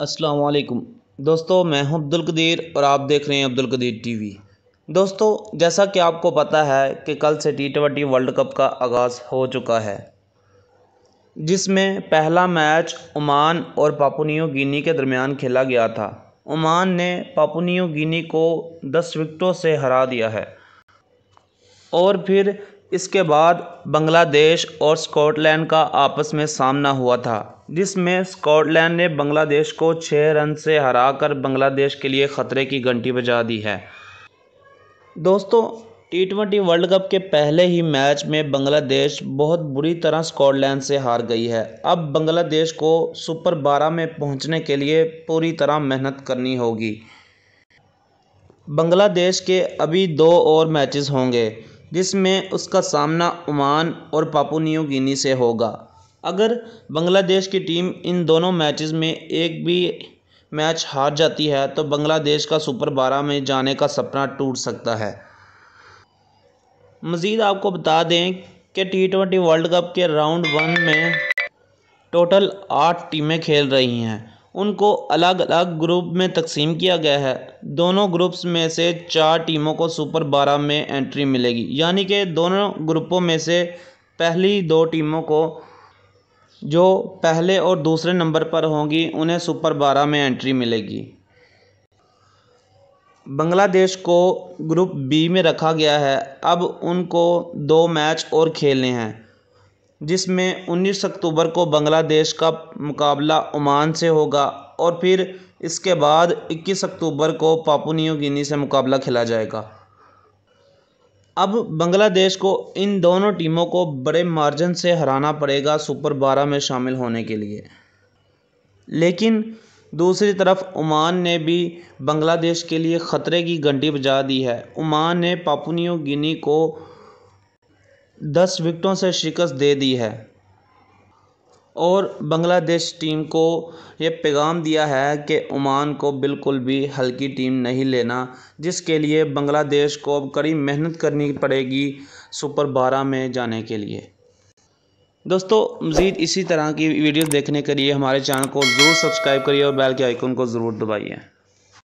अस्सलाम दोस्तों मैं हूं अब्दुल कदीर और आप देख रहे हैं अब्दुल कदीर टीवी दोस्तों जैसा कि आपको पता है कि कल से टी ट्वेंटी वर्ल्ड कप का आगाज़ हो चुका है जिसमें पहला मैच ओमान और पापुनियो गिनी के दरमियान खेला गया था ओमान ने पापुनियो गिनी को दस विकटों से हरा दिया है और फिर इसके बाद बांग्लादेश और स्कॉटलैंड का आपस में सामना हुआ था जिसमें स्कॉटलैंड ने बांग्लादेश को छः रन से हराकर बांग्लादेश के लिए ख़तरे की घंटी बजा दी है दोस्तों टी ट्वेंटी वर्ल्ड कप के पहले ही मैच में बांग्लादेश बहुत बुरी तरह स्कॉटलैंड से हार गई है अब बांग्लादेश को सुपर बारह में पहुंचने के लिए पूरी तरह मेहनत करनी होगी बांग्लादेश के अभी दो और मैचेस होंगे जिसमें उसका सामना ओमान और पापू न्यू गिनी से होगा अगर बांग्लादेश की टीम इन दोनों मैचेस में एक भी मैच हार जाती है तो बांग्लादेश का सुपर बारह में जाने का सपना टूट सकता है मज़ीद आपको बता दें कि टी ट्वेंटी वर्ल्ड कप के राउंड वन में टोटल आठ टीमें खेल रही हैं उनको अलग अलग ग्रुप में तकसीम किया गया है दोनों ग्रुप्स में से चार टीमों को सुपर बारह में एंट्री मिलेगी यानी कि दोनों ग्रुपों में से पहली दो टीमों को जो पहले और दूसरे नंबर पर होंगी उन्हें सुपर बारह में एंट्री मिलेगी बांग्लादेश को ग्रुप बी में रखा गया है अब उनको दो मैच और खेलने हैं जिसमें उन्नीस अक्टूबर को बांग्लादेश का मुकाबला ओमान से होगा और फिर इसके बाद इक्कीस अक्टूबर को पापू गिनी से मुकाबला खेला जाएगा अब बांग्लादेश को इन दोनों टीमों को बड़े मार्जिन से हराना पड़ेगा सुपर बारह में शामिल होने के लिए लेकिन दूसरी तरफ ओमान ने भी बांग्लादेश के लिए ख़तरे की घंटी बजा दी है ओमान ने पापुनियो गिनी को दस विकटों से शिकस्त दे दी है और बांग्लादेश टीम को यह पैगाम दिया है कि ओमान को बिल्कुल भी हल्की टीम नहीं लेना जिसके लिए बांग्लादेश को अब कड़ी मेहनत करनी पड़ेगी सुपर बारह में जाने के लिए दोस्तों मज़ीद इसी तरह की वीडियोस देखने के लिए हमारे चैनल को ज़रूर सब्सक्राइब करिए और बेल के आइकन को ज़रूर दबाइए